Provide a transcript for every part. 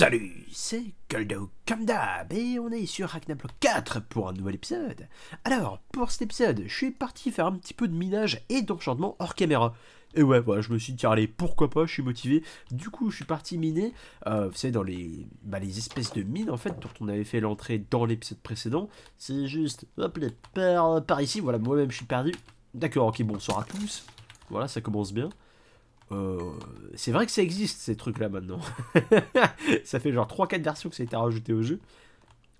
Salut, c'est Goldo comme d'hab et on est sur Ragnarok 4 pour un nouvel épisode. Alors, pour cet épisode, je suis parti faire un petit peu de minage et d'enchantement hors caméra. Et ouais, voilà, je me suis dit, allez, pourquoi pas, je suis motivé. Du coup, je suis parti miner, euh, vous savez, dans les, bah, les espèces de mines, en fait, dont on avait fait l'entrée dans l'épisode précédent. C'est juste, hop, les par, par ici, voilà, moi-même, je suis perdu. D'accord, ok, bonsoir à tous. Voilà, ça commence bien. Euh, c'est vrai que ça existe ces trucs là maintenant. ça fait genre 3-4 versions que ça a été rajouté au jeu.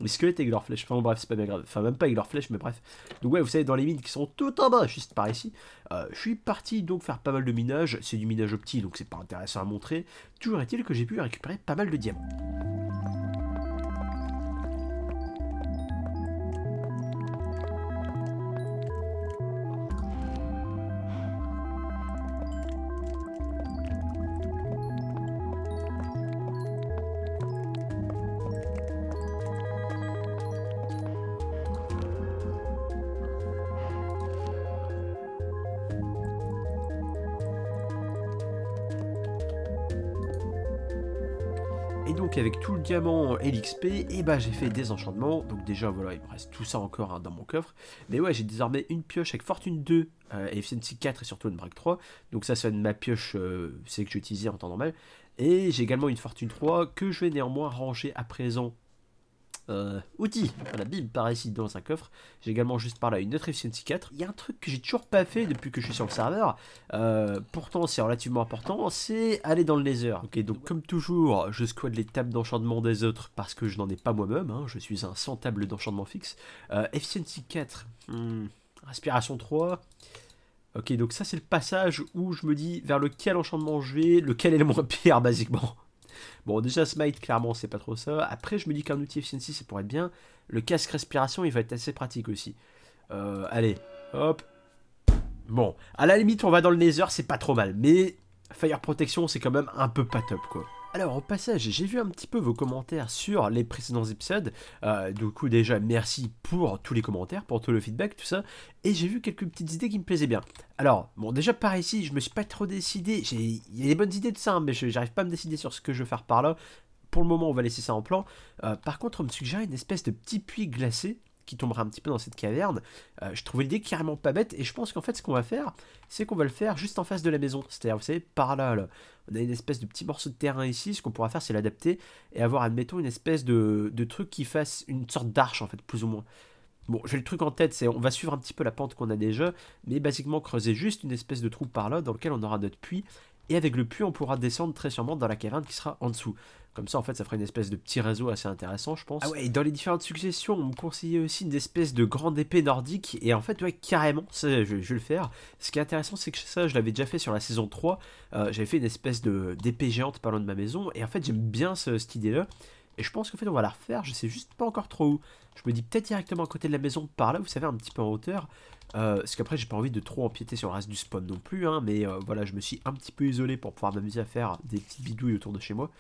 Les squelettes avec leur flèche Enfin bref, c'est pas bien grave. Enfin, même pas avec leurs flèches, mais bref. Donc ouais, vous savez, dans les mines qui sont tout en bas, juste par ici, euh, je suis parti donc faire pas mal de minage. C'est du minage au donc c'est pas intéressant à montrer. Toujours est-il que j'ai pu récupérer pas mal de diamants. le diamant et l'XP, et bah j'ai fait des enchantements, donc déjà voilà, il me reste tout ça encore hein, dans mon coffre, mais ouais, j'ai désormais une pioche avec fortune 2, euh, et efficiency 4 et surtout une break 3, donc ça c'est ma pioche, euh, c'est que j'utilisais en temps normal, et j'ai également une fortune 3 que je vais néanmoins ranger à présent euh, outils. la bim, par ici dans un coffre. J'ai également juste par là une autre efficiency 4. Il y a un truc que j'ai toujours pas fait depuis que je suis sur le serveur. Euh, pourtant, c'est relativement important, c'est aller dans le laser. Ok, donc comme toujours, je squad les tables d'enchantement des autres parce que je n'en ai pas moi-même. Hein. Je suis un sans table d'enchantement fixe. Euh, efficiency 4. Hmm, respiration 3. Ok, donc ça c'est le passage où je me dis vers lequel enchantement je vais, lequel est le moins pire, basiquement. Bon, déjà, Smite, clairement, c'est pas trop ça. Après, je me dis qu'un outil efficiency, c'est pour être bien. Le casque respiration, il va être assez pratique aussi. Euh, allez, hop. Bon, à la limite, on va dans le Nether, c'est pas trop mal. Mais Fire Protection, c'est quand même un peu pas top, quoi. Alors au passage, j'ai vu un petit peu vos commentaires sur les précédents épisodes. Euh, du coup déjà merci pour tous les commentaires, pour tout le feedback, tout ça. Et j'ai vu quelques petites idées qui me plaisaient bien. Alors bon déjà par ici, je me suis pas trop décidé. Il y a des bonnes idées de ça, hein, mais mais n'arrive pas à me décider sur ce que je veux faire par là pour le moment, on va laisser ça en plan. Euh, par contre, on me suggère une espèce de petit puits glacé qui tombera un petit peu dans cette caverne. Euh, je trouvais l'idée carrément pas bête et je pense qu'en fait ce qu'on va faire, c'est qu'on va le faire juste en face de la maison. C'est-à-dire, vous savez, par là, là, on a une espèce de petit morceau de terrain ici. Ce qu'on pourra faire, c'est l'adapter et avoir, admettons, une espèce de, de truc qui fasse une sorte d'arche, en fait, plus ou moins. Bon, j'ai le truc en tête, c'est on va suivre un petit peu la pente qu'on a déjà, mais basiquement creuser juste une espèce de trou par là dans lequel on aura notre puits et avec le puits, on pourra descendre très sûrement dans la caverne qui sera en dessous. Comme ça, en fait, ça ferait une espèce de petit réseau assez intéressant, je pense. Ah ouais, et dans les différentes suggestions, on me conseillait aussi une espèce de grande épée nordique. Et en fait, ouais, carrément, ça, je, vais le faire. Ce qui est intéressant, c'est que ça, je l'avais déjà fait sur la saison 3. Euh, j'avais fait une espèce d'épée géante parlant de ma maison. Et en fait, j'aime bien ce, cette idée-là. Et je pense qu'en fait, on va la refaire. Je sais juste pas encore trop où. Je me dis peut-être directement à côté de la maison, par là, vous savez, un petit peu en hauteur. Euh, parce qu'après, j'ai pas envie de trop empiéter sur le reste du spawn non plus, hein, mais euh, voilà, je me suis un petit peu isolé pour pouvoir m'amuser à faire des petites bidouilles autour de chez moi.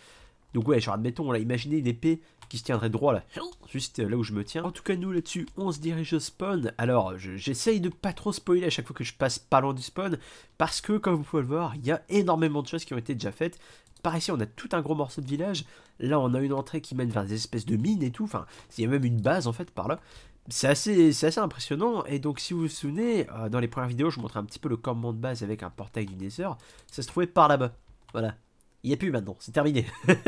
Donc ouais, genre admettons, on a imaginé une épée qui se tiendrait droit là, juste euh, là où je me tiens. En tout cas, nous là-dessus, on se dirige au spawn. Alors, j'essaye de pas trop spoiler à chaque fois que je passe pas loin du spawn, parce que comme vous pouvez le voir, il y a énormément de choses qui ont été déjà faites. Par ici, on a tout un gros morceau de village. Là, on a une entrée qui mène vers des espèces de mines et tout. Enfin, il y a même une base en fait par là c'est assez, impressionnant. Et donc, si vous vous souvenez, euh, dans les premières vidéos, je vous montrais un petit peu le campement de base avec un portail du Nether. Ça se trouvait par là-bas. Voilà. Il n'y a plus maintenant, c'est terminé.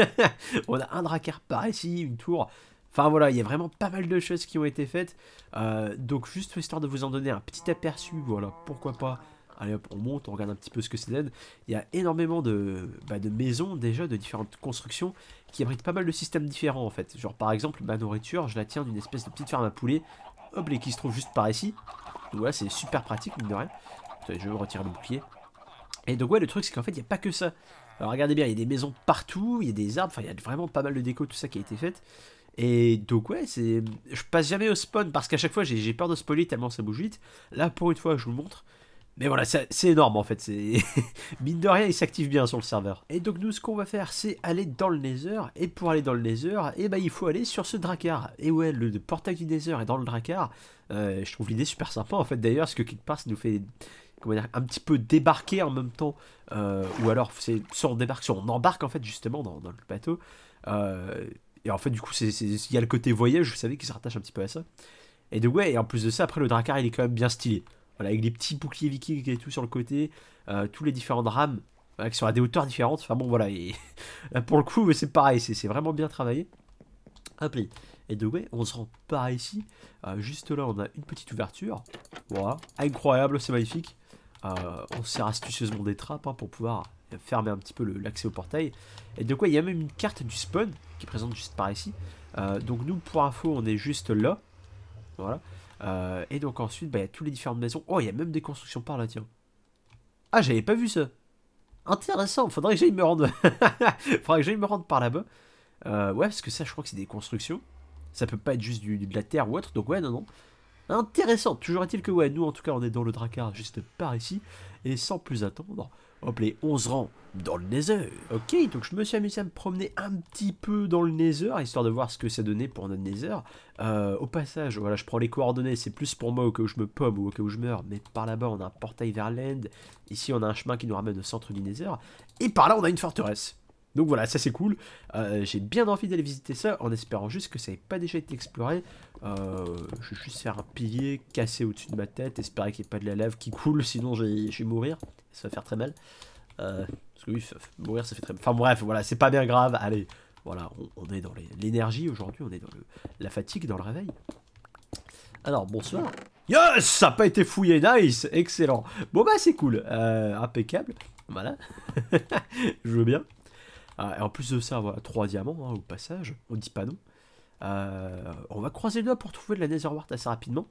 On a un drakkar par ici, une tour. Enfin voilà, il y a vraiment pas mal de choses qui ont été faites. Euh, donc, juste histoire de vous en donner un petit aperçu, voilà, pourquoi pas, allez hop, on monte, on regarde un petit peu ce que c'est Z. Il y a énormément de, bah, de maisons déjà, de différentes constructions qui abritent pas mal de systèmes différents en fait. Genre par exemple, ma nourriture, je la tiens d'une espèce de petite ferme à poulet, hop, et qui se trouve juste par ici. Donc voilà, c'est super pratique, mine de rien. je retire le bouclier. Et donc ouais, le truc c'est qu'en fait, il n'y a pas que ça. Alors regardez bien, il y a des maisons partout, il y a des arbres, enfin il y a vraiment pas mal de déco, tout ça qui a été fait. Et donc ouais, c'est je passe jamais au spawn parce qu'à chaque fois j'ai peur de spoiler tellement ça bouge vite. Là pour une fois je vous le montre, mais voilà, c'est énorme en fait. Mine de rien, il s'active bien sur le serveur. Et donc nous, ce qu'on va faire, c'est aller dans le Nether. Et pour aller dans le Nether, eh ben, il faut aller sur ce Drakkar. Et ouais, le, portail du Nether est dans le Drakkar. Euh, je trouve l'idée super sympa en fait. D'ailleurs, ce que quelque part, nous fait comment dire, un petit peu débarquer en même temps. Euh, ou alors, c'est on on embarque en fait justement dans, le bateau. Euh, et en fait, du coup, il y a le côté voyage, vous savez, qui se rattache un petit peu à ça. Et donc ouais, et en plus de ça, après le Drakkar, il est quand même bien stylé. Voilà, avec les petits boucliers vikings et tout sur le côté, euh, tous les différentes rames euh, qui sont à des hauteurs différentes. Enfin bon, voilà. Et pour le coup, c'est pareil, c'est vraiment bien travaillé. Appelé. Et de on se rend par ici. Euh, juste là, on a une petite ouverture. Voilà, incroyable, c'est magnifique. on sert astucieusement des trappes hein, pour pouvoir fermer un petit peu l'accès au portail. Et de quoi il y a même une carte du spawn qui est présente juste par ici. donc nous, pour info, on est juste là. Voilà. Euh, et donc ensuite, bah, il y a toutes les différentes maisons. Oh, il y a même des constructions par là, tiens. Ah, j'avais pas vu ça. Intéressant, faudrait que j'aille me rendre. faudrait que j'aille me rendre par là-bas. Euh, ouais, parce que ça, je crois que c'est des constructions. Ça peut pas être juste du, de la terre ou autre, donc ouais, non, non. Intéressant, toujours est-il que ouais, nous en tout cas, on est dans le Dracar juste par ici. Et sans plus attendre, Hop, les 11 rangs dans le Nether. Ok, donc je me suis amusé à me promener un petit peu dans le Nether, histoire de voir ce que ça donnait pour notre Nether. Euh, au passage, voilà, je prends les coordonnées, c'est plus pour moi au cas où je me pomme ou au cas où je meurs, mais par là-bas on a un portail vers l'End, ici on a un chemin qui nous ramène au centre du Nether, et par là on a une forteresse. Donc voilà, ça c'est cool. Euh, j'ai bien envie d'aller visiter ça en espérant juste que ça n'ait pas déjà été exploré. Euh, je vais juste faire un pilier cassé au-dessus de ma tête, espérer qu'il n'y ait pas de la lave qui coule, sinon je vais mourir. Ça va faire très mal. Euh, parce que oui, mourir ça fait très mal. Enfin bref, voilà, c'est pas bien grave. Allez, voilà, on, est dans l'énergie aujourd'hui, on est dans la fatigue, dans le réveil. Alors bonsoir. Yes, ça n'a pas été fouillé, nice, excellent. Bon bah c'est cool, impeccable. Voilà, je veux bien. Euh, en plus de ça, voilà, trois diamants hein, au passage, on dit pas non. Euh, on va croiser le doigt pour trouver de la Netherwart assez rapidement.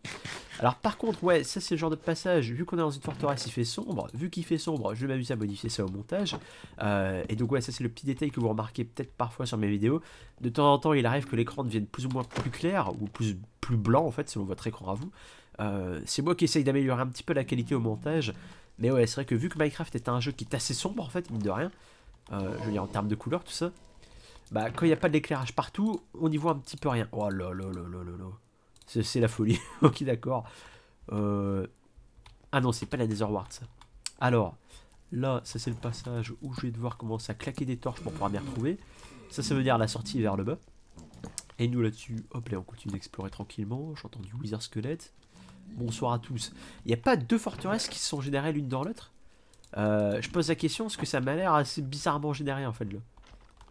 Alors par contre, ouais, ça c'est le genre de passage, vu qu'on est dans une forteresse, il fait sombre. Vu qu'il fait sombre, je vais m'amuser à modifier ça au montage. Euh, et donc ouais, ça c'est le petit détail que vous remarquez peut-être parfois sur mes vidéos. De temps en temps, il arrive que l'écran devienne plus ou moins plus clair, ou plus, plus blanc en fait, selon votre écran à vous. c'est moi qui essaye d'améliorer un petit peu la qualité au montage. Mais ouais, c'est vrai que vu que Minecraft est un jeu qui est assez sombre en fait, mine de rien, euh, je veux dire en termes de couleur, tout ça, bah quand il n'y a pas d'éclairage partout, on y voit un petit peu rien. Oh là là là là là là. C'est la folie, ok d'accord. Euh... Ah non, c'est pas la Netherward ça. Alors, là, ça c'est le passage où je vais devoir commencer à claquer des torches pour pouvoir m'y retrouver. Ça, ça veut dire la sortie vers le bas. Et nous là-dessus, hop là, on continue d'explorer tranquillement. J'entends du Wizard Squelette. Bonsoir à tous. Il n'y a pas deux forteresses qui se sont générées l'une dans l'autre euh, je pose la question parce que ça m'a l'air assez bizarrement généré en fait là.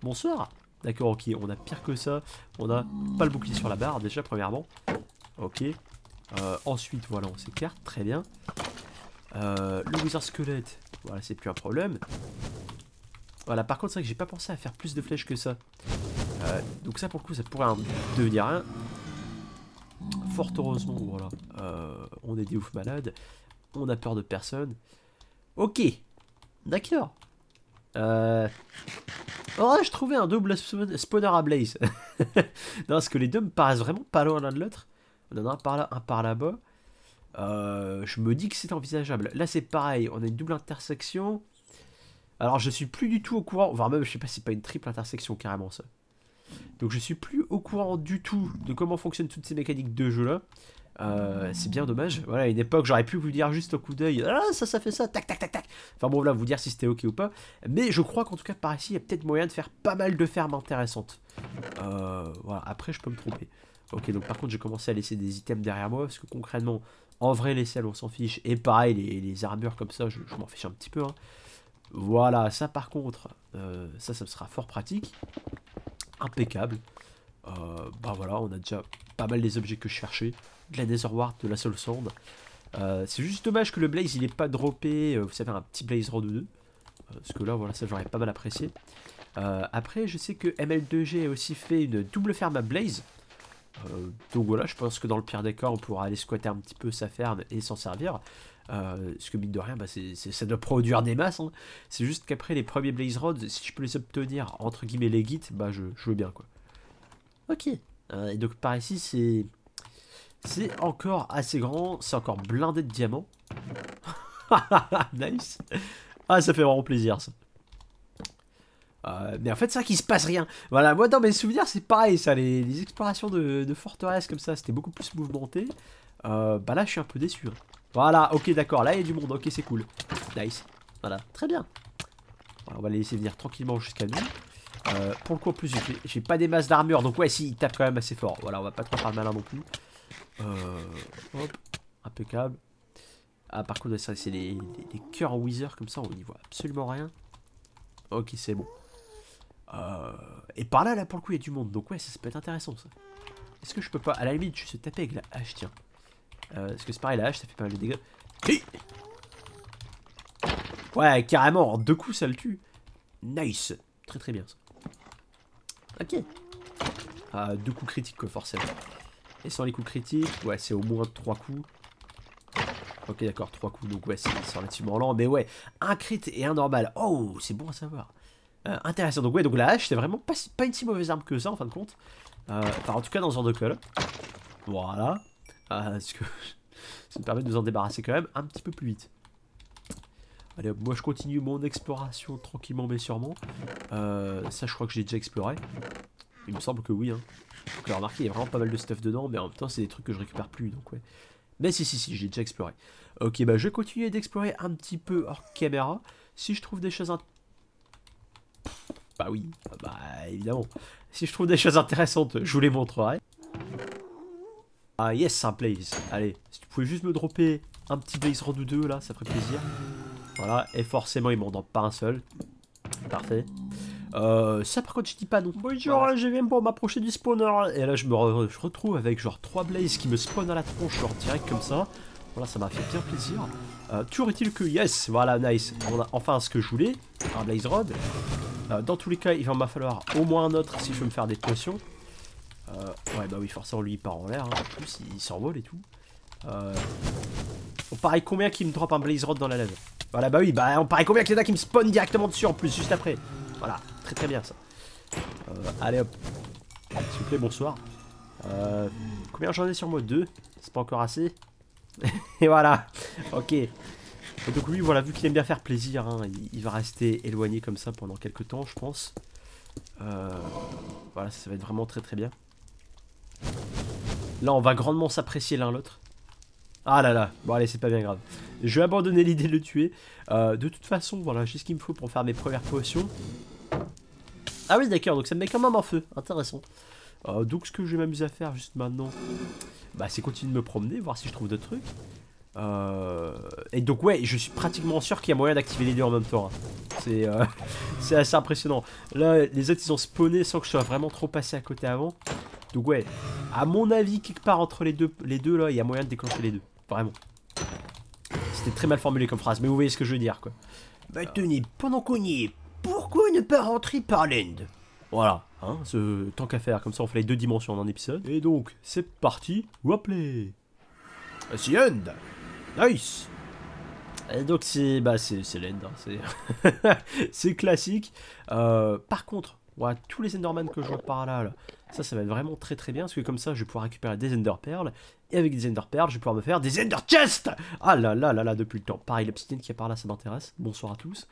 Bonsoir D'accord, ok, on a pire que ça. On a pas le bouclier sur la barre déjà premièrement. Ok. Euh, ensuite, voilà, on s'écarte, très bien. Euh, le wizard squelette, voilà, c'est plus un problème. Voilà, par contre, c'est vrai que j'ai pas pensé à faire plus de flèches que ça. donc ça, pour le coup, ça pourrait devenir un. Fort heureusement, voilà. on est des ouf malades. On a peur de personne. Ok, d'accord. Euh... Aurais-je oh, trouvais un double spawner à Blaze Non, parce que les deux me paraissent vraiment pas loin l'un de l'autre. On en a un par là, un par là-bas. Euh, je me dis que c'est envisageable. Là, c'est pareil, on a une double intersection. Alors, je suis plus du tout au courant, voire même, je sais pas, si c'est pas une triple intersection carrément ça. Donc, je suis plus au courant du tout de comment fonctionnent toutes ces mécaniques de jeu là. Euh, c'est bien dommage. Voilà, une époque, j'aurais pu vous dire juste au coup d'œil, ah, ça, ça fait ça, tac, tac, tac, tac. Enfin bon, voilà vous dire si c'était ok ou pas. Mais je crois qu'en tout cas, par ici, il y a peut-être moyen de faire pas mal de fermes intéressantes. Euh, voilà, après, je peux me tromper. Ok, donc par contre, j'ai commencé à laisser des items derrière moi, parce que concrètement, en vrai, les selles, on s'en fiche. Et pareil, les, armures comme ça, je, m'en fiche un petit peu. Hein. Voilà, ça par contre, euh, ça, ça me sera fort pratique. Impeccable. bah voilà, on a déjà pas mal des objets que je cherchais de la Netherward, de la Soul Sonde. Euh, c'est juste dommage que le Blaze il est pas droppé, euh, vous savez, un petit Blaze Road 2. Euh, parce que là, voilà, ça j'aurais pas mal apprécié. après, je sais que ML2G a aussi fait une double ferme à Blaze. donc voilà, je pense que dans le pire décor, on pourra aller squatter un petit peu sa ferme et s'en servir. Euh, parce que mine de rien, bah, ça doit produire des masses. Hein. C'est juste qu'après les premiers Blaze Rods, si je peux les obtenir entre guillemets les guides, bah je, veux bien quoi. Ok. et donc par ici, c'est c'est encore assez grand, c'est encore blindé de diamants. nice Ah, ça fait vraiment plaisir, ça. Euh, mais en fait, c'est vrai qu'il se passe rien. Voilà, moi dans mes souvenirs, c'est pareil ça. Les, explorations de, forteresses comme ça, c'était beaucoup plus mouvementé. Euh, bah là, je suis un peu déçu. Hein. Voilà, ok, d'accord. Là, il y a du monde. Ok, c'est cool. Nice. Voilà, très bien. on va les laisser venir tranquillement jusqu'à nous. pour le coup, en plus, j'ai pas des masses d'armure. Donc, ouais, si, il tape quand même assez fort. Voilà, on va pas trop faire malin non plus. Euh, hop, impeccable. Ah, par contre, c'est les, les, les cœurs comme ça, on n'y voit absolument rien. Ok, c'est bon. Euh, et par là, là, pour le coup, il y a du monde. Donc, ouais, ça, peut être intéressant, ça. Est-ce que je peux pas, à la limite, je se taper avec la hache, tiens. Euh, parce que c'est pareil, la hache, ça fait pas mal de dégâts. ouais, carrément, en deux coups, ça le tue. Nice. Très, très bien, ça. Ok. Ah, deux coups critiques, forcément. Et sans les coups critiques, ouais, c'est au moins 3 coups. Ok, d'accord, 3 coups, donc ouais, c'est relativement lent. Mais ouais, un crit et un normal. Oh, c'est bon à savoir. Euh, intéressant. Donc ouais, donc la hache, c'est vraiment pas, une si mauvaise arme que ça, en fin de compte. Euh, enfin, en tout cas, dans ce genre de col Voilà. Euh, ce que... ça me permet de nous en débarrasser quand même un petit peu plus vite. Allez, moi je continue mon exploration tranquillement mais sûrement. ça, je crois que j'ai déjà exploré. Il me semble que oui. Hein. Que là, remarqué il y a vraiment pas mal de stuff dedans, mais en même temps, c'est des trucs que je récupère plus, donc ouais. Mais si, si, si, j'ai déjà exploré. Ok, bah je vais continuer d'explorer un petit peu hors caméra. Si je trouve des choses... Bah oui, ah bah évidemment. Si je trouve des choses intéressantes, je vous les montrerai. Ah yes, un place. Allez, si tu pouvais juste me dropper un petit base rendu ou deux, là, ça ferait plaisir. Voilà, et forcément, ils m'en donnent pas un seul. Parfait. Euh, ça par contre je dis pas non. Bonjour, j'ai je viens pour m'approcher du spawner. Et là je me retrouve avec genre 3 blazes qui me spawnent à la tronche, genre direct comme ça. Voilà, ça m'a fait bien plaisir. Euh, toujours est-il que, yes, voilà, nice. On a enfin ce que je voulais, un blaze rod. Euh, dans tous les cas, il va m'en falloir au moins un autre si je veux me faire des potions. Euh, ouais, bah oui, forcément, lui il part en l'air. Hein. En plus, il, s'envole et tout. Euh, On paraît combien qu'il me drop un blaze rod dans la lave Voilà, bah oui, bah on paraît combien que y en a qui me spawn directement dessus en plus, juste après. Voilà très très bien ça. Euh, allez hop. S'il vous plaît, bonsoir. Euh, combien j'en ai sur moi 2 C'est pas encore assez Et voilà Ok. Donc lui, voilà, vu qu'il aime bien faire plaisir, hein, il, va rester éloigné comme ça pendant quelques temps, je pense. Euh, voilà, ça va être vraiment très très bien. Là, on va grandement s'apprécier l'un l'autre. Ah là là, bon allez, c'est pas bien grave. Je vais abandonner l'idée de le tuer. de toute façon, voilà, j'ai ce qu'il me faut pour faire mes premières potions. Ah oui, d'accord, donc ça me met quand même en feu. Intéressant. Ah, donc ce que je vais m'amuser à faire juste maintenant, bah, c'est continuer de me promener, voir si je trouve d'autres trucs. Euh, et donc ouais, je suis pratiquement sûr qu'il y a moyen d'activer les deux en même temps. Hein. Euh, c'est assez impressionnant. Là, les autres, ils ont spawné sans que je sois vraiment trop passé à côté avant. Donc ouais, à mon avis, quelque part entre les deux, les deux là, il y a moyen de déclencher les deux. Vraiment. C'était très mal formulé comme phrase, mais vous voyez ce que je veux dire, quoi. Bah tenez, pendant qu'on y est, ne pas rentrer par l'end, Voilà, hein, ce, tant qu'à faire, comme ça on fait les deux dimensions en un épisode. Et donc, c'est parti, les C'est End Nice et donc c'est bah c'est l'End, hein, c'est classique. Euh, par contre, voilà, tous les Enderman que je vois par là, ça ça va être vraiment très très bien parce que comme ça je vais pouvoir récupérer des Ender Pearls et avec des Ender Pearls je vais pouvoir me faire des Ender Chests. Ah là là là là depuis le temps. Pareil l'obsidienne qui est par là ça m'intéresse. Bonsoir à tous.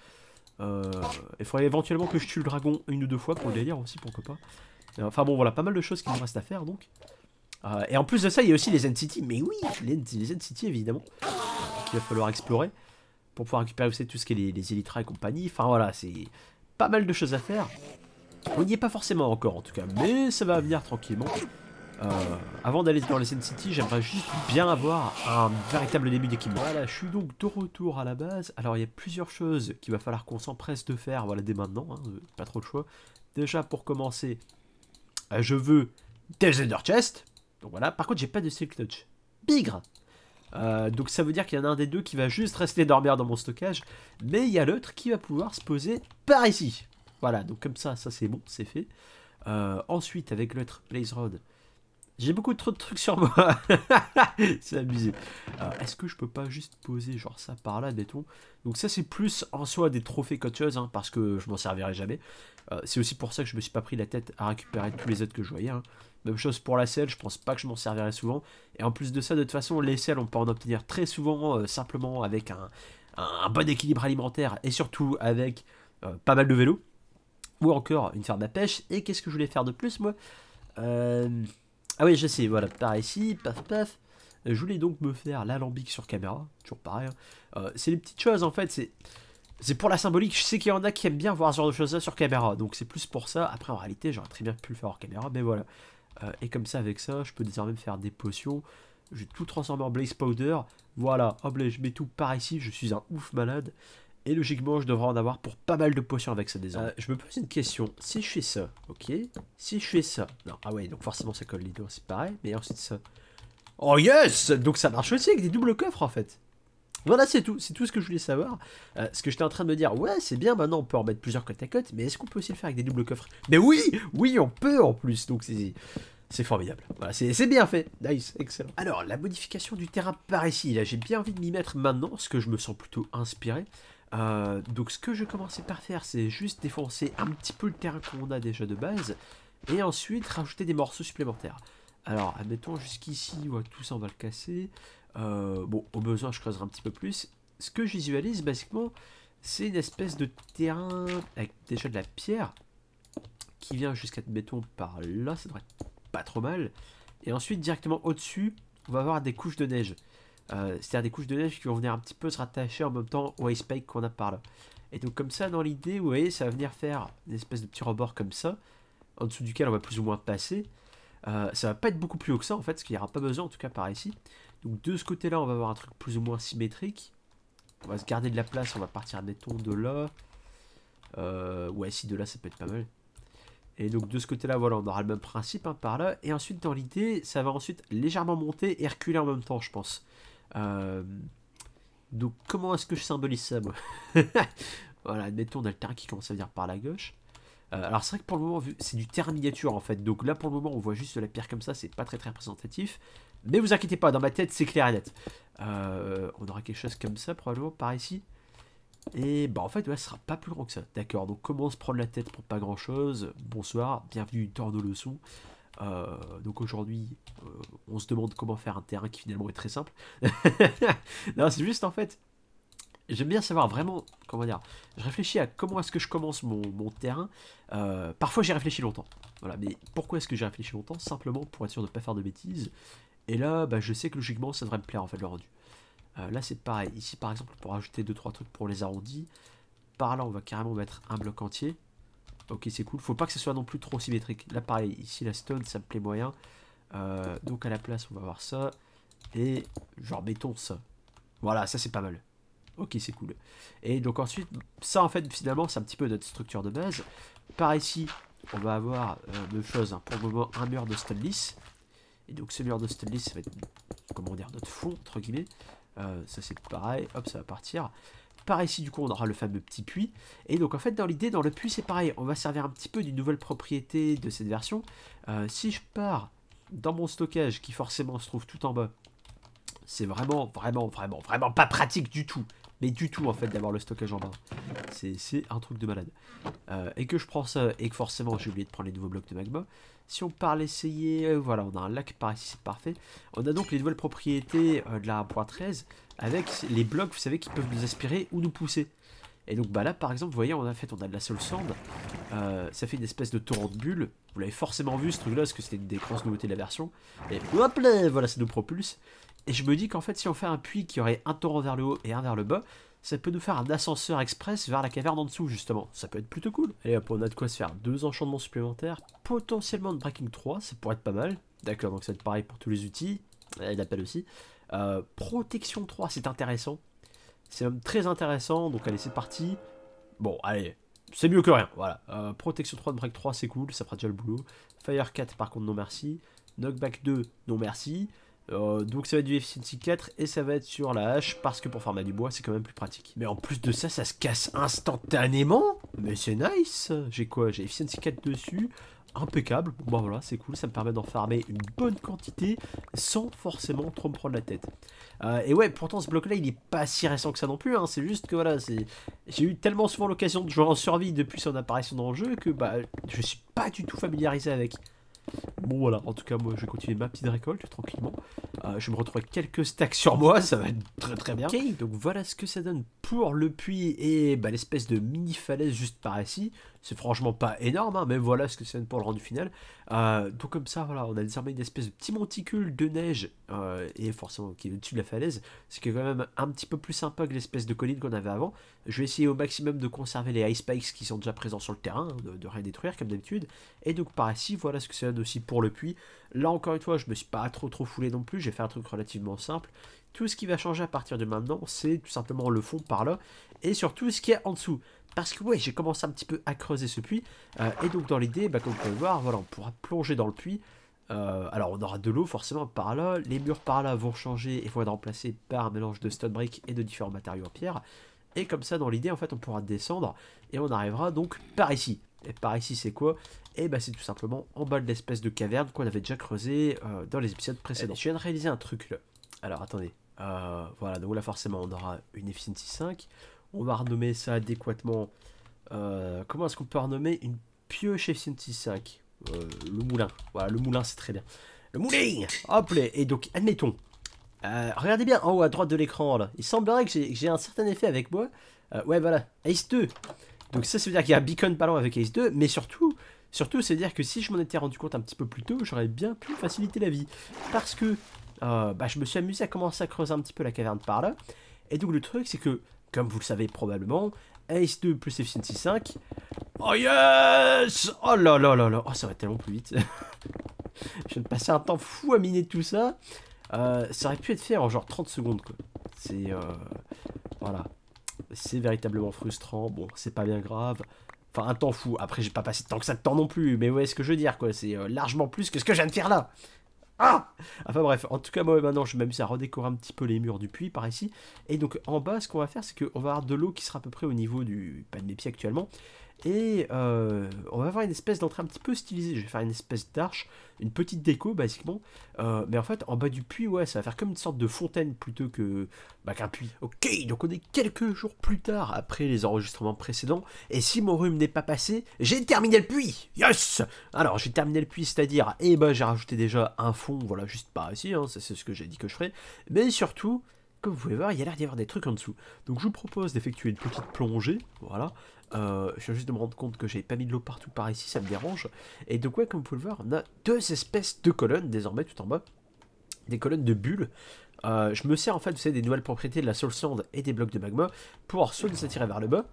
Euh, il faudrait éventuellement que je tue le dragon une ou deux fois pour le délire aussi, pourquoi pas. Euh, enfin bon, voilà, pas mal de choses qui me reste à faire donc. Euh, et en plus de ça, il y a aussi les end city Mais oui, les, end city évidemment, qu'il va falloir explorer pour pouvoir récupérer aussi tout ce qui est les, les Elytra et compagnie. Enfin voilà, c'est pas mal de choses à faire. On n'y est pas forcément encore en tout cas, mais ça va venir tranquillement. Euh, avant d'aller dans les Sin City, j'aimerais juste bien avoir un véritable début d'équipement. Voilà, je suis donc de retour à la base. Alors, il y a plusieurs choses qu'il va falloir qu'on s'empresse de faire, voilà, dès maintenant, hein, euh, pas trop de choix. Déjà, pour commencer, euh, je veux des Ender Chest. Donc voilà, par contre, j'ai pas de Silk Clutch. Bigre donc ça veut dire qu'il y en a un des deux qui va juste rester dormir dans mon stockage, mais il y a l'autre qui va pouvoir se poser par ici. Voilà, donc comme ça, ça c'est bon, c'est fait. ensuite, avec l'autre Blaze Rod, j'ai beaucoup trop de trucs sur moi. c'est abusé. Est-ce que je peux pas juste poser genre ça par là, des Donc ça c'est plus en soi des trophées qu'autre hein, parce que je m'en servirai jamais. Euh, c'est aussi pour ça que je me suis pas pris la tête à récupérer tous les autres que je voyais. Hein. Même chose pour la selle, je pense pas que je m'en servirai souvent. Et en plus de ça, de toute façon, les selles, on peut en obtenir très souvent euh, simplement avec un, bon équilibre alimentaire et surtout avec euh, pas mal de vélos. Ou encore une ferme à pêche. Et qu'est-ce que je voulais faire de plus, moi euh... Ah oui, je sais, voilà, par ici, paf paf. Euh, je voulais donc me faire l'alambic sur caméra, toujours pareil. Hein. Euh, c'est les petites choses en fait, c'est... C'est pour la symbolique, je sais qu'il y en a qui aiment bien voir ce genre de choses là sur caméra, donc c'est plus pour ça. Après en réalité j'aurais très bien pu le faire hors caméra, mais voilà. Euh, et comme ça avec ça, je peux désormais faire des potions. Je vais tout transformer en blaze powder. Voilà, hop là, je mets tout par ici, je suis un ouf malade. Et logiquement, je devrais en avoir pour pas mal de potions avec ça désormais. Euh, je me pose une question. Si je fais ça, ok Si je fais ça... Non, ah ouais, donc forcément ça colle les deux, c'est pareil. Mais ensuite ça... Oh yes Donc ça marche aussi avec des doubles coffres en fait. Voilà, c'est tout. C'est tout ce que je voulais savoir. Euh, ce que j'étais en train de me dire, ouais, c'est bien, maintenant on peut en mettre plusieurs côte à côte, mais est-ce qu'on peut aussi le faire avec des doubles coffres Mais oui Oui, on peut en plus. Donc c'est... C'est formidable. Voilà, c'est bien fait. Nice, excellent. Alors, la modification du terrain par ici, là, j'ai bien envie de m'y mettre maintenant, parce que je me sens plutôt inspiré. Euh, donc ce que je commençais par faire, c'est juste défoncer un petit peu le terrain qu'on a déjà de base, et ensuite rajouter des morceaux supplémentaires. Alors, admettons jusqu'ici, tout ça on va le casser. Euh, bon, au besoin, je creuserai un petit peu plus. Ce que je visualise, basiquement, c'est une espèce de terrain avec déjà de la pierre qui vient jusqu'à, admettons, par là. Ça devrait être pas trop mal. Et ensuite, directement au-dessus, on va avoir des couches de neige. Euh, c'est-à-dire des couches de neige qui vont venir un petit peu se rattacher en même temps au ice spike qu'on a par là. Et donc comme ça, dans l'idée, vous voyez, ça va venir faire une espèce de petit rebord comme ça, en dessous duquel on va plus ou moins passer. Euh, ça va pas être beaucoup plus haut que ça en fait, ce qu'il n'y aura pas besoin en tout cas par ici. Donc de ce côté-là, on va avoir un truc plus ou moins symétrique. On va se garder de la place, on va partir mettons de là. Euh, ouais, si de là, ça peut être pas mal. Et donc de ce côté-là, voilà, on aura le même principe hein, par là. Et ensuite, dans l'idée, ça va ensuite légèrement monter et reculer en même temps, je pense. Euh, donc comment est-ce que je symbolise ça moi Voilà, admettons terrain qui commence à venir par la gauche. Euh, alors c'est vrai que pour le moment, c'est du terrain miniature en fait. Donc là pour le moment, on voit juste la pierre comme ça, c'est pas très très représentatif. Mais vous inquiétez pas, dans ma tête, c'est clair et net. Euh, on aura quelque chose comme ça probablement par ici. Et bah en fait, ouais, ce sera pas plus grand que ça. D'accord, donc comment se prendre la tête pour pas grand chose Bonsoir, bienvenue dans nos leçons. Euh, donc aujourd'hui, on se demande comment faire un terrain qui finalement est très simple. non, c'est juste en fait, j'aime bien savoir vraiment, comment dire, je réfléchis à comment est-ce que je commence mon, terrain. Euh, parfois j'ai réfléchi longtemps, voilà, mais pourquoi est-ce que j'ai réfléchi longtemps Simplement pour être sûr de ne pas faire de bêtises. Et là, bah, je sais que logiquement ça devrait me plaire en fait le rendu. Euh, là c'est pareil, ici par exemple pour ajouter 2-3 trucs pour les arrondis, par là on va carrément mettre un bloc entier. Ok c'est cool, faut pas que ce soit non plus trop symétrique. Là pareil, ici la stone ça me plaît moyen. Euh, donc à la place, on va voir ça. Et genre béton ça. Voilà, ça c'est pas mal. Ok, c'est cool. Et donc ensuite, ça en fait, finalement, c'est un petit peu notre structure de base. Par ici, on va avoir euh, deux choses. Hein. Pour le moment, un mur de stainless. Et donc ce mur de stainless, ça va être, comment dire, notre fond, entre guillemets. Euh, ça c'est pareil, hop, ça va partir. Par ici, du coup, on aura le fameux petit puits. Et donc, en fait, dans l'idée, dans le puits, c'est pareil. On va servir un petit peu d'une nouvelle propriété de cette version. si je pars dans mon stockage, qui forcément se trouve tout en bas, c'est vraiment, vraiment, vraiment, vraiment pas pratique du tout. Mais du tout, en fait, d'avoir le stockage en bas. C'est un truc de malade. Euh, et que je prends ça, et que forcément, j'ai oublié de prendre les nouveaux blocs de magma. Si on part l'essayer, euh, voilà, on a un lac par ici, c'est parfait. On a donc les nouvelles propriétés euh, de la 1.13, avec les blocs, vous savez, qui peuvent nous aspirer ou nous pousser. Et donc bah là par exemple vous voyez on a fait on a de la seule sand, euh, ça fait une espèce de torrent de bulles, vous l'avez forcément vu ce truc là parce que c'était une des grosses nouveautés de la version, et hop là voilà ça nous propulse, et je me dis qu'en fait si on fait un puits qui aurait un torrent vers le haut et un vers le bas, ça peut nous faire un ascenseur express vers la caverne en dessous justement, ça peut être plutôt cool. Et hop on a de quoi se faire deux enchantements supplémentaires, potentiellement de Breaking 3, ça pourrait être pas mal, d'accord donc ça va être pareil pour tous les outils, et l'appel aussi. Euh, protection 3 c'est intéressant, c'est très intéressant, donc allez, c'est parti. Bon, allez, c'est mieux que rien, voilà. Euh, protection 3 de break 3, c'est cool, ça fera déjà le boulot. Fire 4, par contre, non merci. Knockback 2, non merci. Euh, donc ça va être du efficiency 4 et ça va être sur la hache parce que pour farmer du bois c'est quand même plus pratique. Mais en plus de ça, ça se casse instantanément Mais c'est nice J'ai quoi J'ai efficiency 4 dessus, impeccable. Bon, bah, voilà, c'est cool, ça me permet d'en farmer une bonne quantité sans forcément trop me prendre la tête. Euh, et ouais, pourtant ce bloc-là, il n'est pas si récent que ça non plus, hein. c'est juste que voilà, j'ai eu tellement souvent l'occasion de jouer en survie depuis son apparition dans le jeu que bah, je suis pas du tout familiarisé avec. Bon voilà, en tout cas moi je vais continuer ma petite récolte tranquillement. Euh, je me retrouve avec quelques stacks sur moi, ça va être très très bien. Ok, donc voilà ce que ça donne pour le puits et bah, l'espèce de mini falaise juste par ici. C'est franchement pas énorme, hein, mais voilà ce que ça donne pour le rendu final. Euh, donc comme ça, voilà, on a désormais une espèce de petit monticule de neige, euh, et forcément qui est au-dessus de la falaise, ce qui est quand même un petit peu plus sympa que l'espèce de colline qu'on avait avant. Je vais essayer au maximum de conserver les ice spikes qui sont déjà présents sur le terrain, hein, de, rien détruire comme d'habitude. Et donc par ici, voilà ce que ça donne aussi pour le puits. Là encore une fois, je me suis pas trop trop foulé non plus, j'ai fait un truc relativement simple. Tout ce qui va changer à partir de maintenant, c'est tout simplement le fond par là, et surtout ce qu'il y a en dessous. Parce que ouais, j'ai commencé un petit peu à creuser ce puits, euh, et donc dans l'idée, bah, comme vous pouvez le voir, voilà, on pourra plonger dans le puits, euh, alors on aura de l'eau forcément par là, les murs par là vont changer et vont être remplacés par un mélange de stone brick et de différents matériaux en pierre. Et comme ça dans l'idée en fait on pourra descendre et on arrivera donc par ici. Et par ici c'est quoi Et eh bah ben, c'est tout simplement en bas de l'espèce de caverne qu'on avait déjà creusé euh, dans les épisodes précédents. Eh, je viens de réaliser un truc là. Alors attendez, euh, voilà, donc là forcément on aura une efficiency 5. On va renommer ça adéquatement. Euh, comment est-ce qu'on peut renommer une pioche efficiency euh, 5 Le moulin. Voilà, le moulin c'est très bien. Le moulin Hop là Et donc admettons. regardez bien en haut à droite de l'écran là. Il semblerait que j'ai un certain effet avec moi. ouais voilà, Ace 2. Donc ça, ça veut dire qu'il y a un beacon ballon avec Ace 2, mais surtout, surtout, ça veut dire que si je m'en étais rendu compte un petit peu plus tôt, j'aurais bien pu faciliter la vie. Parce que euh, bah, je me suis amusé à commencer à creuser un petit peu la caverne par là. Et donc le truc, c'est que, comme vous le savez probablement, Ace 2 plus Efficiency 5. Oh yes Oh là là là là Oh, ça va tellement plus vite. je viens de passer un temps fou à miner tout ça. Euh, ça aurait pu être fait en genre 30 secondes, quoi. C'est... Euh, voilà. C'est véritablement frustrant. Bon, c'est pas bien grave. Enfin, un temps fou. Après, j'ai pas passé tant que ça de temps non plus. Mais vous voyez ce que je veux dire, quoi. C'est largement plus que ce que je viens de faire là. Ah, ah Enfin bref, en tout cas, moi maintenant, je m'amuse à redécorer un petit peu les murs du puits par ici. Et donc en bas, ce qu'on va faire, c'est qu'on va avoir de l'eau qui sera à peu près au niveau du pas de mes pieds actuellement. Et euh, on va avoir une espèce d'entrée un petit peu stylisée. Je vais faire une espèce d'arche, une petite déco basiquement. Euh, mais en fait, en bas du puits, ouais, ça va faire comme une sorte de fontaine plutôt que bah, qu'un puits. Ok, donc on est quelques jours plus tard après les enregistrements précédents. Et si mon rhume n'est pas passé, j'ai terminé le puits. Yes. Alors j'ai terminé le puits, c'est-à-dire, eh ben j'ai rajouté déjà un fond, voilà, juste par ici. Hein, c'est ce que j'ai dit que je ferais. Mais surtout, comme vous pouvez voir, il y a l'air d'y avoir des trucs en dessous. Donc je vous propose d'effectuer une petite plongée, voilà, euh, je viens juste de me rendre compte que j'ai pas mis de l'eau partout par ici, ça me dérange. Et donc ouais, comme vous pouvez le voir, on a deux espèces de colonnes désormais tout en bas. Des colonnes de bulles. Euh, je me sers en fait, vous des nouvelles propriétés de la soul sand et des blocs de magma pour soit de s'attirer vers le bas,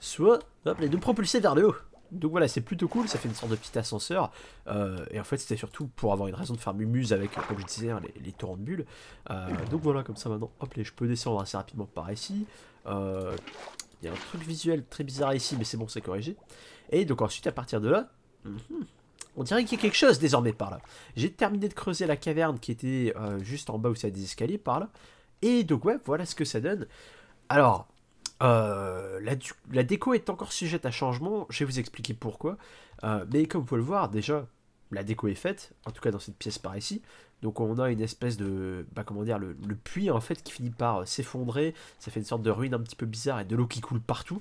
soit hop, les propulser vers le haut. Donc voilà, c'est plutôt cool, ça fait une sorte de petit ascenseur. Euh, et en fait, c'était surtout pour avoir une raison de faire mumuse avec, comme je disais, hein, les, torrents de bulles. donc voilà, comme ça maintenant, hop, les, je peux descendre assez rapidement par ici. Il y a un truc visuel très bizarre ici, mais c'est bon, c'est corrigé. Et donc ensuite, à partir de là, mhm, on dirait qu'il y a quelque chose désormais par là. J'ai terminé de creuser la caverne qui était euh, juste en bas où y a des escaliers par là. Et donc ouais, voilà ce que ça donne. Alors, euh, la, déco est encore sujette à changement, je vais vous expliquer pourquoi. Euh, mais comme vous pouvez le voir, déjà, la déco est faite, en tout cas dans cette pièce par ici. Donc on a une espèce de, bah comment dire, le, puits en fait qui finit par euh, s'effondrer, ça fait une sorte de ruine un petit peu bizarre et de l'eau qui coule partout.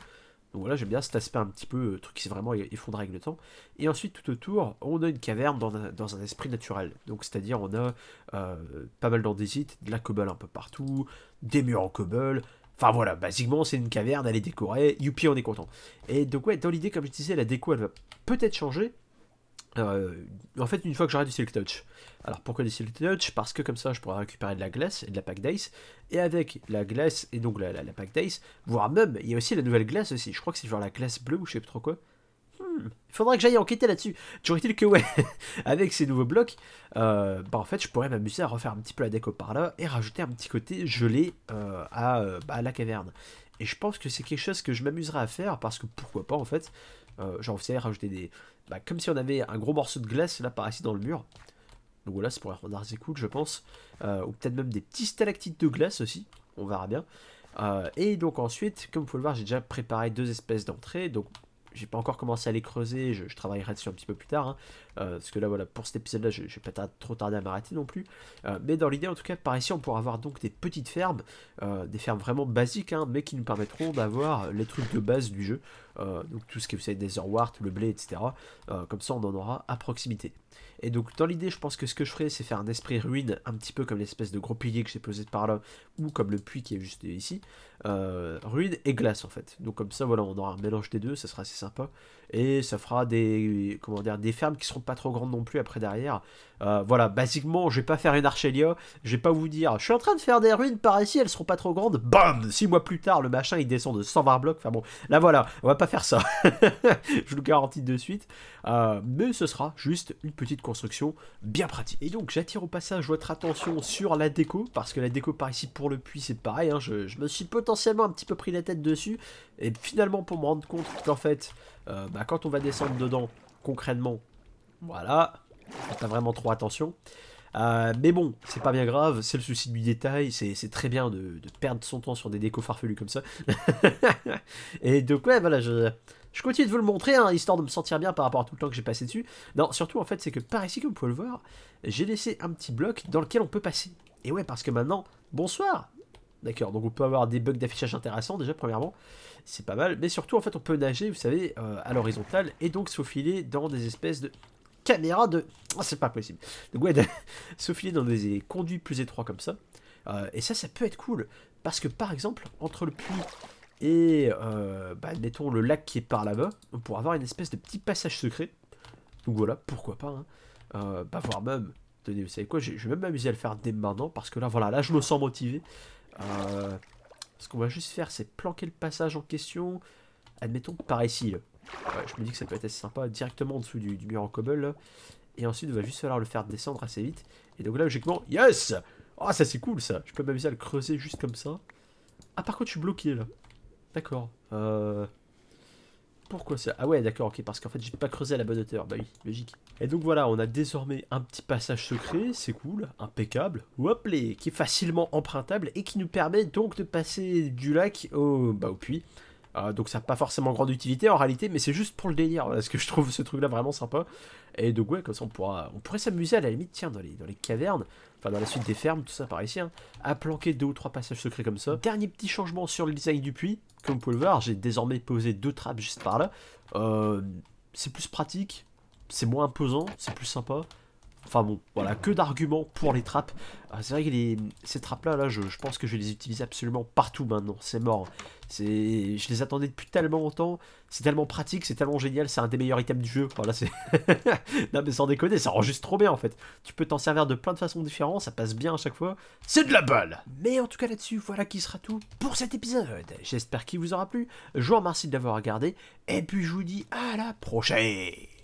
Donc voilà, j'aime bien cet aspect un petit peu, euh, truc qui s'est vraiment e-, effondré avec le temps. Et ensuite, tout autour, on a une caverne dans un, esprit naturel. Donc c'est-à-dire, on a euh, pas mal d'andésite, de la cobble un peu partout, des murs en cobble. Enfin voilà, basiquement, c'est une caverne, elle est décorée, youpi, on est content. Et donc ouais, dans l'idée, comme je disais, la déco, elle va peut-être changer, euh, en fait, une fois que j'aurai du Silk Touch. Alors pourquoi du Silk Touch Parce que comme ça, je pourrais récupérer de la glace et de la Pack d'ice Et avec la glace et donc la, la, Pack d'ice voire même, il y a aussi la nouvelle glace aussi. Je crois que c'est genre la glace bleue ou je sais pas trop quoi. Il hmm, faudrait que j'aille enquêter là-dessus. Tu dit que, ouais, avec ces nouveaux blocs, euh, bah, en fait, je pourrais m'amuser à refaire un petit peu la déco par là et rajouter un petit côté gelé euh, bah, à, la caverne. Et je pense que c'est quelque chose que je m'amuserais à faire parce que pourquoi pas en fait. Euh, genre, vous rajouter des, bah, comme si on avait un gros morceau de glace là par ici dans le mur. Donc voilà, ça pourrait rendre assez cool, je pense. Euh, ou peut-être même des petits stalactites de glace aussi, on verra bien. Euh, et donc ensuite, comme vous pouvez le voir, j'ai déjà préparé deux espèces d'entrées. Donc j'ai pas encore commencé à les creuser, je, travaillerai dessus un petit peu plus tard, hein. euh, parce que là voilà, pour cet épisode-là, je, vais pas trop tarder à m'arrêter non plus. Euh, mais dans l'idée, en tout cas, par ici, on pourra avoir donc des petites fermes, euh, des fermes vraiment basiques, hein, mais qui nous permettront d'avoir les trucs de base du jeu, donc tout ce qui vous savez des orwarts, le blé, etc. comme ça, on en aura à proximité. Et donc dans l'idée, je pense que ce que je ferai, c'est faire un esprit ruine, un petit peu comme l'espèce de gros pilier que j'ai posé par là, ou comme le puits qui est juste ici. Euh, ruines et glace en fait. Donc comme ça, voilà, on aura un mélange des deux, ça sera assez sympa. Et ça fera des, comment dire, des fermes qui seront pas trop grandes non plus après derrière. Euh, voilà, basiquement, je vais pas faire une archélia je vais pas vous dire, je suis en train de faire des ruines par ici, elles seront pas trop grandes. Bam 6 mois plus tard, le machin il descend de 120 blocs. Enfin bon, là voilà, on va pas faire ça. je vous le garantis de suite. Euh, mais ce sera juste une petite construction bien pratique. Et donc j'attire au passage votre attention sur la déco, parce que la déco par ici pour le puits c'est pareil, hein. je, je me suis potentiellement potentiellement un petit peu pris la tête dessus, et finalement pour me rendre compte qu'en fait, euh, bah, quand on va descendre dedans, concrètement, voilà, pas vraiment trop attention. Euh, mais bon, c'est pas bien grave, c'est le souci du détail, c'est très bien de, perdre son temps sur des décos farfelus comme ça. et donc ouais, voilà, je, je continue de vous le montrer, hein, histoire de me sentir bien par rapport à tout le temps que j'ai passé dessus. Non, surtout en fait, c'est que par ici, comme vous pouvez le voir, j'ai laissé un petit bloc dans lequel on peut passer. Et ouais, parce que maintenant, bonsoir, D'accord, donc on peut avoir des bugs d'affichage intéressants déjà, premièrement, c'est pas mal. Mais surtout, en fait, on peut nager, vous savez, euh, à l'horizontale et donc se dans des espèces de caméras de... Ah, c'est pas possible. Donc ouais, se dans des conduits plus étroits comme ça. Euh, et ça, ça peut être cool. Parce que par exemple, entre le puits et, euh, bah, mettons, le lac qui est par là-bas, on pourra avoir une espèce de petit passage secret. Donc voilà, pourquoi pas. Hein. bah, voire même, vous savez quoi, je, vais même m'amuser à le faire dès maintenant. Parce que là, voilà, là, je me sens motivé. Euh, ce qu'on va juste faire, c'est planquer le passage en question. Admettons par ici. je me dis que ça peut être assez sympa, directement en dessous du, mur en cobble. Et ensuite, il va juste falloir le faire descendre assez vite. Et donc là, logiquement, yes Ah, oh, ça c'est cool ça Je peux m'amuser à le creuser juste comme ça. Ah, par contre, je suis bloqué là. D'accord. Euh... Pourquoi ça Ah ouais, d'accord, ok, parce qu'en fait, j'ai pas creusé à la bonne hauteur. Bah oui, logique. Et donc voilà, on a désormais un petit passage secret, c'est cool, impeccable. Hop qui est facilement empruntable et qui nous permet donc de passer du lac au, bah, au puits. Euh, donc ça n'a pas forcément grande utilité en réalité, mais c'est juste pour le délire, parce que je trouve ce truc-là vraiment sympa. Et donc ouais, comme ça on, pourra, on pourrait s'amuser à la limite, tiens, dans les, dans les cavernes, enfin dans la suite des fermes, tout ça par ici, hein, à planquer deux ou trois passages secrets comme ça. Dernier petit changement sur le design du puits, comme vous pouvez le voir, j'ai désormais posé deux trappes juste par là. Euh, c'est plus pratique, c'est moins imposant, c'est plus sympa. Enfin bon, voilà, que d'arguments pour les trappes. Euh, c'est vrai que ces trappes-là, là, je, pense que je vais les utiliser absolument partout maintenant. C'est mort. C'est, je les attendais depuis tellement longtemps. C'est tellement pratique, c'est tellement génial. C'est un des meilleurs items du jeu. Voilà, c'est. non, mais sans déconner, ça enregistre trop bien en fait. Tu peux t'en servir de plein de façons différentes. Ça passe bien à chaque fois. C'est de la balle Mais en tout cas, là-dessus, voilà qui sera tout pour cet épisode. J'espère qu'il vous aura plu. Je vous remercie de l'avoir regardé. Et puis, je vous dis à la prochaine